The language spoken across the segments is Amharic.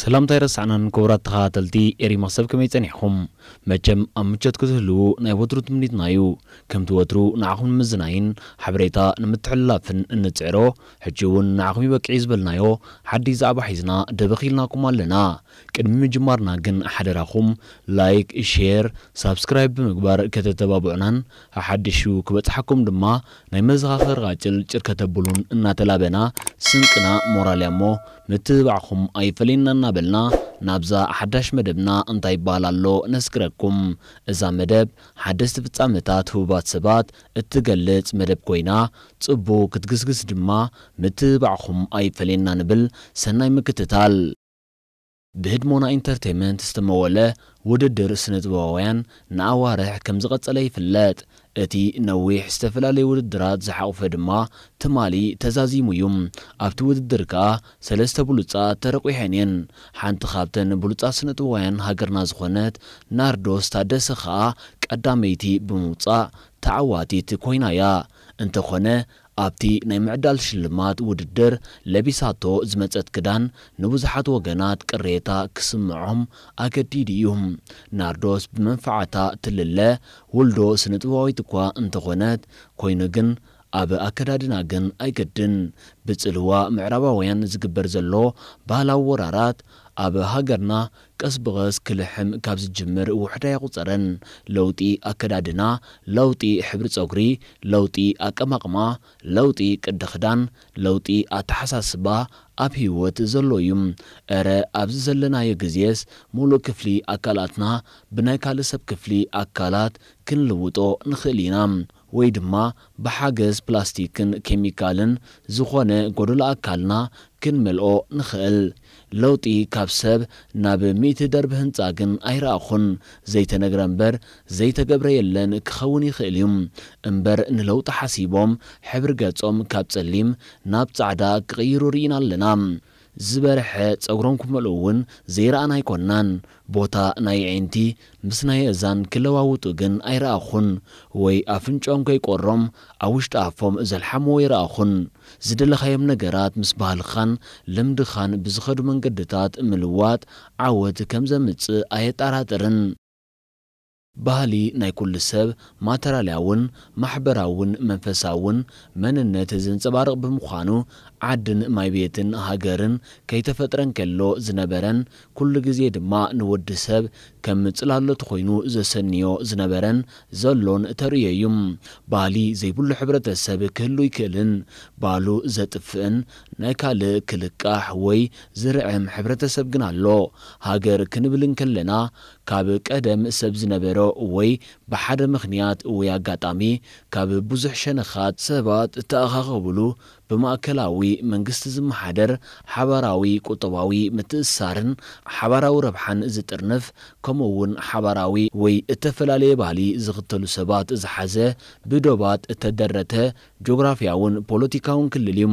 ሰላምታ ይረሳዕናን ክቡራት ተኸታተልቲ ኤሪ ማሰብ ከመይ ጸኒሕኹም መቸም ኣብ ምቸት ክትህልው ናይ ወትሩ ትምኒትና እዩ ከምቲ ወትሩ ንዓኹም ንምዝናይን ሓበሬታ ንምትሕልላፍን እንፅዕሮ ሕጂ እውን ንዓኹም ይበቂዒ ዝበልናዮ ሓዲ ዛዕባ ሒዝና ደበኺልናኩም ኣለና ቅድሚ ምጅማርና ግን ሓደራኹም ላይክ ሼር ሳብስክራይብ ብምግባር ከተተባብዑናን ኣብ ሓድሹ ክበፅሓኩም ድማ ናይ መዘኻኸር ቓጭል ጭርከተብሉን እናተላበና ስንቅና ሞራልያ እሞ ምትብባዕኹም ኣይፈለየናና እናበልና ናብዛ ሓዳሽ መደብና እንታይ ይበሃል ኣሎ ነስክረኩም እዛ መደብ ሓደስቲ ፍጻመታት ህቡባት ሰባት እትገልጽ መደብ ኮይና ጽቡቕ ክትግስግስ ድማ ምትባዕኹም ኣይፈልየና ንብል ሰናይ ምክትታል ብህድሞና ኢንተርቴንመንት ዝተመወለ ውድድር ስነ ጥበባውያን ንኣዋርሕ ከም ዝቐጸለ ይፍለጥ እቲ ነዊሕ ዝተፈላለዩ ውድድራት ዝሓቑፈ ድማ ትማሊ ተዛዚሙ እዩ ኣብቲ ውድድር ከኣ ሰለስተ ብሉፃት ተረቂሐን እየን ሓንቲ ካብተን ብሉፃት ስነጥዋያን ሃገርና ዝኾነት ናርዶስ ታደሰ ከኣ ቀዳመይቲ ብምውፃእ ተዓዋቲት ኮይና እያ እንተኾነ ኣብቲ ናይ ምዕዳል ሽልማት ውድድር ለቢሳቶ ዝመፀት ክዳን ንብዙሓት ወገናት ቅሬታ ክስምዖም ኣገዲድ እዩ ናርዶስ ብመንፈዓታ ትልለ ውልዶ ስነጥባዊት እኳ እንተኾነት ኮይኑ ግን ኣብ ኣከዳድና ግን ኣይገድን ብፅልዋ ምዕራባውያን ዝግበር ዘሎ ባህላዊ ወራራት ኣብ ሃገርና ቀስ ብቐስ ክልሕም ካብ ዝጅምር ውሕዳ ይቝፀረን ለውጢ ኣከዳድና ለውጢ ሕብሪ ፀጉሪ ለውጢ ኣቀማቕማ ለውጢ ቅዲ ክዳን ለውጢ ኣተሓሳስባ ኣብ ህይወት ዘሎ እዩ እረ ኣብዚ ዘለናዮ ግዜስ ሙሉእ ክፍሊ ኣካላትና ብናይ ካልእ ሰብ ክፍሊ ኣካላት ክንልውጦ ንኽእል ኢና ወይ ድማ ብሓገዝ ፕላስቲክን ኬሚካልን ዝኾነ ጐደሎ ኣካልና ክንመልኦ ንኽእል ለውጢ ካብ ሰብ ናብ ሚእቲ ደርቢ ህንጻ ግን ኣይረኣኹን ዘይተነግረ እምበር ዘይተገብረ የለን ክኸውን ይኽእል እዩ እምበር ንለውጢ ሓሲቦም ሕብሪ ገጾም ካብ ጸሊም ናብ ጻዕዳ ክቕይሩ ርኢና ኣለና ዝበርሐ ጸጉሮም ክመልኡ እውን ዘይረኣን ኣይኮናን ቦታ ናይ ዒንቲ ምስ ናይ እዛን ክለዋውጡ ግን ኣይረኣኹን ወይ ኣፍንጮኦም ከይቆሮም ኣብ ውሽጢ ኣፎም ዘልሓምዎ ይረኣኹን ዝደለኻዮም ነገራት ምስ ባህልኻን ልምድኻን ብዝኸዱ መንገድታት ምልዋጥ ዓወት ከም ዘምጽእ ኣየጠራጥርን ባህሊ ናይ ኩሉ ሰብ ማተራልያውን ማሕበራውን መንፈሳውን መንነት ዘንጸባርቕ ብምዃኑ ዓድን ማይቤትን ሃገርን ከይተፈጥረን ከሎ ዝነበረን ኩሉ ግዜ ድማ ንወዲ ሰብ ከም ጽላሎት ኮይኑ ዘሰንዮ ዝነበረን ዘሎን ተርእየዩ ባህሊ ዘይብሉ ሕብረተሰብ ክህሉ ይክእልን ባሉ ዘጥፍእን ናይ ካልእ ክልቃሕ ወይ ዝርዕም ሕብረተሰብ ግን ኣሎ ሃገር ክንብልን ከለና ካብ ቀደም ሰብ ዝነበረ ወይ ብሓደ ምኽንያት ወይ ኣጋጣሚ ካብ ብዙሕ ሸነኻት ሰባት እተኣኻኸብሉ ብማእከላዊ መንግስቲ ዝመሓደር ሓባራዊ ቁጠባዊ ምትእሳርን ሓባራዊ ረብሓን ዝጥርንፍ ከምኡ እውን ሓባራዊ ወይ እተፈላለየ ባህሊ ዝኽተሉ ሰባት ዝሓዘ ብዶባት እተደረተ ጂኦግራፍያውን ፖለቲካውን ክልል እዩ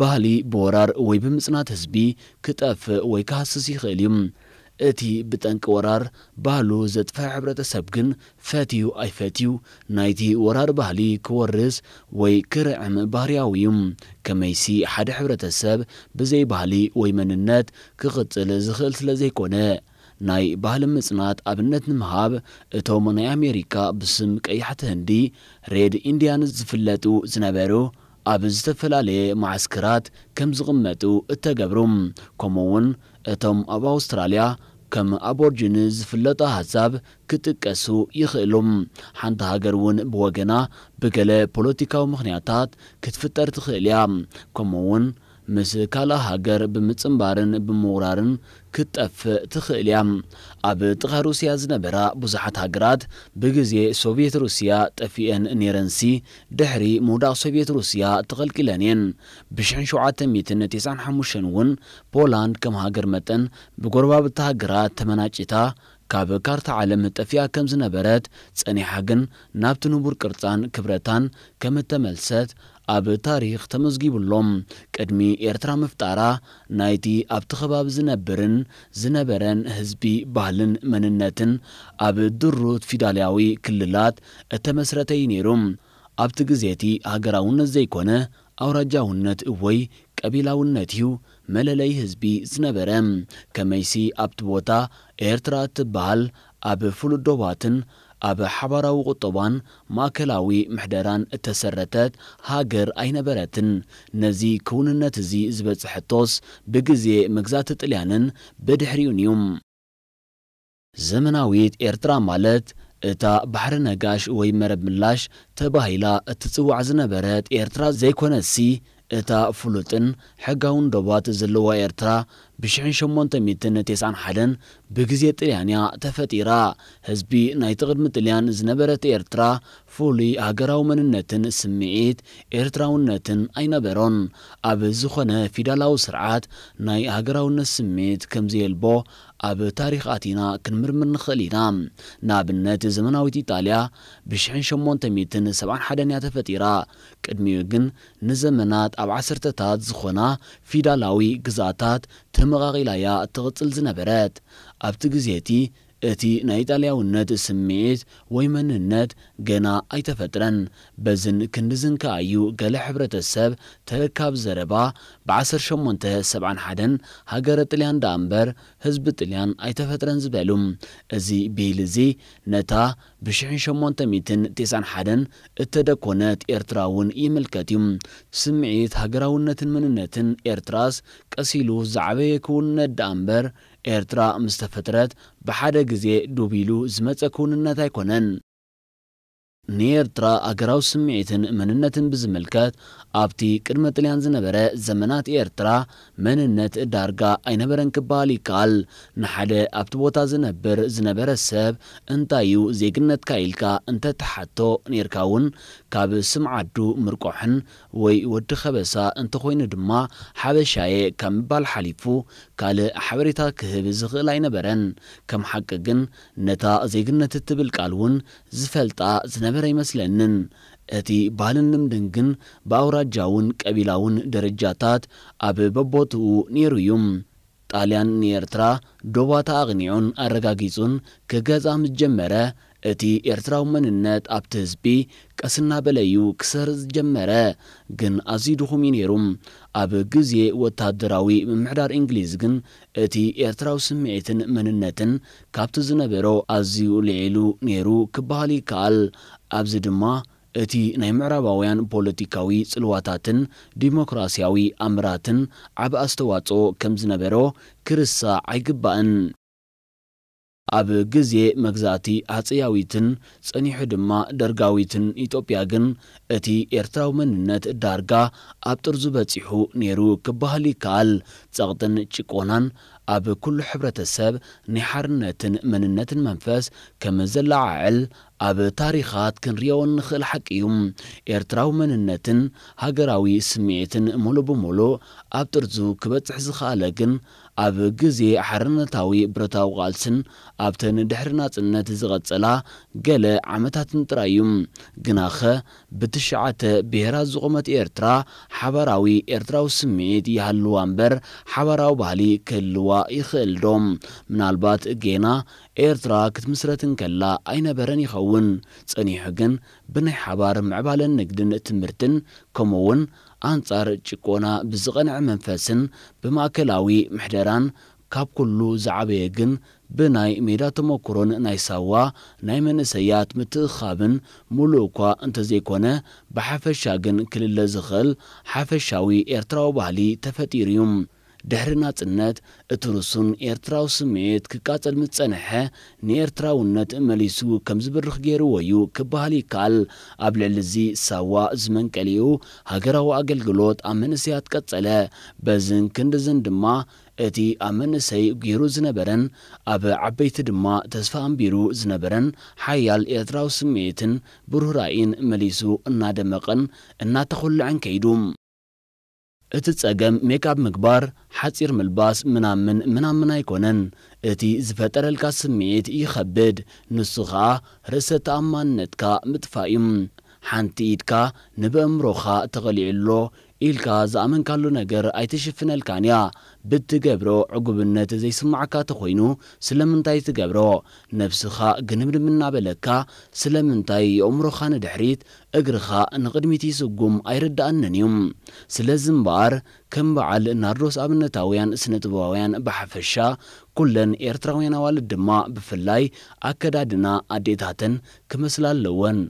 ባህሊ ብወራር ወይ ብምጽናት ህዝቢ ክጠፍእ ወይ ክሃስስ ይኽእል እዩ እቲ ብጠንቂ ወራር ባህሉ ዘጥፈ ሕብረተሰብ ግን ፈትዩ ኣይፈትዩ ናይቲ ወራር ባህሊ ክወርስ ወይ ክርዕም ባህርያዊ እዩ ከመይሲ ሓደ ሕብረተሰብ ብዘይ ባህሊ ወይ መንነት ክቕጽል ዝኽእል ስለ ዘይኰነ ናይ ባህሊ ምጽናት ኣብነት ንምሃብ እቶም ናይ ኣሜሪካ ብስም ቀያሕቲ ህንዲ ሬድ ኢንዲያን ዝፍለጡ ዝነበሩ ኣብ ዝተፈላለየ ማዓስክራት ከም ዝቕመጡ እተገብሩ ከምኡ እውን እቶም ኣብ ኣውስትራልያ كم أبورجين زفلتا حساب كتكسو يخيلوم حانت هاجرون بوجنا بقلة بولوتيكا ومخنياتات كتفتر تخيليام كمون ምስ ሃገር ብምጽምባርን ብምውራርን ክትጠፍእ ትኽእል እያ ኣብ ጥቓ ሩስያ ዝነበራ ብዙሓት ሃገራት ብግዜ ሶቪየት ሩስያ ጠፊአን ነይረንሲ ድሕሪ ምውዳቕ ሶቪየት ሩስያ ተኸልቂለን እየን ብ 795 እውን ፖላንድ ከም ሃገር መጠን ብጎርባብቲ ሃገራት ተመናጭታ ካብ ካርታ ዓለም ጠፊያ ከም ዝነበረት ጸኒሓ ግን ናብቲ ንቡር ቅርጻን ክብረታን ከም እተመልሰት ኣብ ታሪኽ ተመዝጊቡሎም ቅድሚ ኤርትራ ምፍጣራ ናይቲ ኣብቲ ኸባቢ ዝነብርን ዝነበረን ህዝቢ ባህልን መንነትን ኣብ ድሩት ፊዳልያዊ ክልላት እተመስረተ እዩ ነይሩ ኣብቲ ግዜ እቲ ሃገራውነት ዘይኮነ ኣውራጃውነት ወይ ቀቢላውነት እዩ መለለይ ህዝቢ ዝነበረ ከመይሲ ኣብቲ ቦታ ኤርትራ እትበሃል ኣብ ፍሉዶባትን ኣብ ሓባራዊ ቁጠባን ማእከላዊ ምሕደራን እተሰረተት ሃገር ኣይነበረትን ነዚ ክውንነት እዚ ዝበጽሐቶስ ብግዜ መግዛት ጥልያንን ብድሕሪኡን እዩ ዘመናዊት ኤርትራ ማለት እታ ባሕሪ ነጋሽ ወይ መረብ ምላሽ ተባሂላ እትጽዋዕ ዝነበረት ኤርትራ ዘይኮነሲ እታ ፍሉጥን ሕጋውን ደባት ዘለዋ ኤርትራ ብ 891 ብግዜ ጥልያንያ ተፈጢራ ህዝቢ ናይቲ ቅድሚ ጥልያን ዝነበረት ኤርትራ ፍሉይ ሃገራዊ መንነትን ስምዒት ኤርትራውነትን ኣይነበሮን ኣብ ዝኾነ ፊዳላዊ ስርዓት ናይ ሃገራውነት ስምዒት ከምዘየልቦ اب اتينا آتینا کنمرمن خلیدام نابنت زمانویت ایتالیا بشعن شمونت میتن سبعن حدنیات فتیرا کدمیگن نزمنات اب عصرتات زخونا فیدالاوی گزاتات تمغاقیلایا تغطل زنبرت اب تگزیتی እቲ ናይ ጣልያውነት ስምዒት ወይ መንነት ገና ኣይተፈጥረን በዝን ክንዲዝን ከዓ እዩ ገለ ሕብረተሰብ ተረካብ ዘረባ ብ1871 ሃገረ ጥልያን ዳኣ እምበር ህዝቢ ጥልያን ኣይተፈጥረን ዝበሉ እዚ ብሂል እዚ ነታ ብ1891 እተደኮነት ኤርትራ እውን ይምልከት እዩ ስምዒት ሃገራውነትን ምንነትን ኤርትራስ ቀሲሉ ዝዓበየ ክውንነት ዳኣ እምበር ኤርትራ ምስ ተፈጥረት ብሓደ ግዜ ዱብ ኢሉ ዝመፀ ክውንነት ኣይኮነን ንኤርትራ አገራዊ ስምዒትን መንነትን ብዝምልከት ኣብቲ ቅድመ ጥልያን ዝነበረ ዘመናት ኤርትራ መንነት ዳርጋ ኣይነበረን ክበሃል ይከኣል ንሓደ ኣብቲ ቦታ ዝነብር ዝነበረ ሰብ እንታይ እዩ ዜግነትካ ኢልካ እንተተሓቶ ኔርካ እውን ካብ ስምዓዱ ምርቆሕን ወይ ወዲ ከበሳ እንተኮይኑ ድማ ሓበሻየ ካብ ምባል ሓሊፉ ካልእ ሓበሬታ ክህብ ዝኽእል ኣይነበረን ከም ሓቂ ግን ነታ ዜግነት እትብል ቃል እውን ዝፈልጣ ዝነበ ነበረ ይመስለንን እቲ ባልንምድን ግን ብኣውራጃውን ቀቢላውን ደረጃታት ኣብ በቦትኡ ነይሩ እዩ ጣልያን ንኤርትራ ዶባታ ኣቕኒዑን ኣረጋጊጹን ክገዛ ምስ ጀመረ እቲ ኤርትራዊ መንነት ኣብቲ ህዝቢ ቀስና በለዩ ክሰር ዝጀመረ ግን ኣዝዩ ድኹም እዩ ነይሩ ኣብ ግዜ ወታደራዊ ምምሕዳር እንግሊዝ ግን እቲ ኤርትራዊ ስምዒትን መንነትን ካብቲ ዝነበሮ ኣዝዩ ልዒሉ ነይሩ ክበሃል ይከኣል ኣብዚ ድማ እቲ ናይ ምዕራባውያን ፖለቲካዊ ጽልዋታትን ዲሞክራስያዊ ኣምራትን ዓብ ኣስተዋጽኦ ከም ዝነበሮ ክርሳዕ ኣይግባእን ኣብ ግዜ መግዛእቲ ኣፀያዊትን ጸኒሑ ድማ ደርጋዊትን ኢትዮጵያ ግን እቲ ኤርትራዊ መንነት ዳርጋ ኣብ ጥርዙ በጺሑ ነይሩ ክበሃል ይከኣል ጸቕጥን ጭቆናን ኣብ ኩሉ ሕብረተሰብ ናይ ሓርነትን መንነትን መንፈስ ከም ዘለዓዕል ኣብ ታሪኻት ክንርዮ ንኽእል ሓቂ እዩ ኤርትራዊ መንነትን ሃገራዊ ስምዒትን ሙሉእ ብምሉእ ኣብ ጥርዙ ክበጽሕ ዝኽኣለ ግን ኣብ ግዜ ሓርነታዊ ብረታዊ ቓልስን ኣብተን ድሕሪ ናጽነት ዝቐጸላ ገለ ዓመታትን ጥራይ እዩ ግናኸ ብትሽዓተ ብሄራት ዝቖመት ኤርትራ ሓባራዊ ኤርትራዊ ስምዒት ይሃልዋ እምበር ሓባራዊ ባህሊ ክህልዋ ይኽእል ዶም ምናልባት እጌና ኤርትራ ክትምስረትን ከላ ኣይነበረን ይኸውን ጸኒሑ ግን ብናይ ሓባር ምዕባለን ንግድን ትምህርትን ከምኡ እውን ኣንጻር ጭቆና ብዝቐንዐ መንፈስን ብማእከላዊ ምሕደራን ካብ ኩሉ ዝዓበየ ግን ብናይ ሜዳ ተመክሮን ናይ ሳዋ ናይ መንእሰያት ምትእኻብን ሙሉእ እኳ እንተዘይኮነ ብሓፈሻ ግን ክልለ ዝኽእል ሓፈሻዊ ኤርትራዊ ባህሊ ተፈጢሩ እዩ ድሕሪ ናጽነት እቲ ርሱን ኤርትራዊ ስምዒት ክቃጸል ምጸንሐ ንኤርትራውነት መሊሱ ከም ዝብርኽ ገይርዎ እዩ ክበሃል ይከኣል ኣብ ልዕሊ እዚ ሳዋ ዝመንቀልዩ ሃገራዊ ኣገልግሎት ኣብ መንእስያት ቀጸለ በዝን ክንዲዝን ድማ እቲ ኣብ መንእሰይ ገይሩ ዝነበረን ኣብ ዓበይቲ ድማ ተስፋ ኣንቢሩ ዝነበረን ሓያል ኤርትራዊ ስምዒትን ብሩህራኢን መሊሱ እናደመቐን እናተኸልዐን ከይዱ እቲ ጸገም ሜካብ ምግባር ሓጺር ምልባስ ምናምን ምናምን ኣይኮነን እቲ ዝፈጠረልካ ስምዒት ይኸብድ ንሱ ኸኣ ርእሰ ተኣማንነትካ ምጥፋእ እዩ ሓንቲ ኢድካ ንበእምሮኻ ተቐሊዑሎ ኢልካ ዝኣመንካሉ ነገር ኣይትሽፍነልካን እያ ብትገብሮ ዕጉብነት ዘይስማዓካ ተኾይኑ ስለምንታይ ትገብሮ ነብስኻ ግንብድም እናበለካ ስለምንታይ የእምሮኻ ንድሕሪት እግርኻ ንቕድሚት ይስጉም ኣይርዳእንን እዩ ስለዚ እምበኣር ከም በዓል ናርዶስ ኣብነታውያን ስነ ጥበባውያን ብሓፈሻ ኩለን ኤርትራውያን ኣዋልድ ድማ ብፍላይ ኣከዳድና ኣዴታትን ክመስላ ኣለወን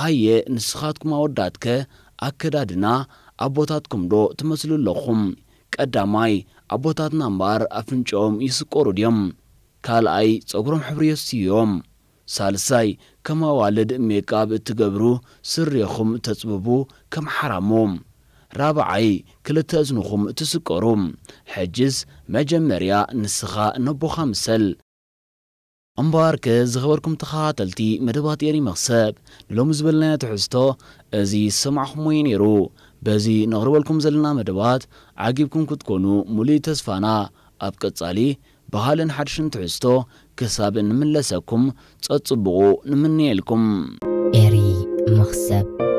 ሃየ ንስኻትኩም ኣወዳትከ ኣከዳድና أبوتات كم رو تمسلو لخم كداماي أبوتات نمبر أفنجوم يسكورو ديم كالاي صغرم حبريسيوم سالساي كما والد ميكاب تقبرو سريخم تتببو كم حراموم رابعي كلتا أزنخم تسكروم حجز مجمريا نسخة نبو خمسل أمبارك زغبركم تخاتلتي مدبات يري مغساب لو مزبلنا تحستو أزي سمعكم وين يرو بزی نقربال زلنا مدبات عقیب كتكونو کت تسفانا ملی تصفانا ابکت صلی بحالن حدشن تعستو کساب نملسکم تصبغو نمنيلكم ایری مخسب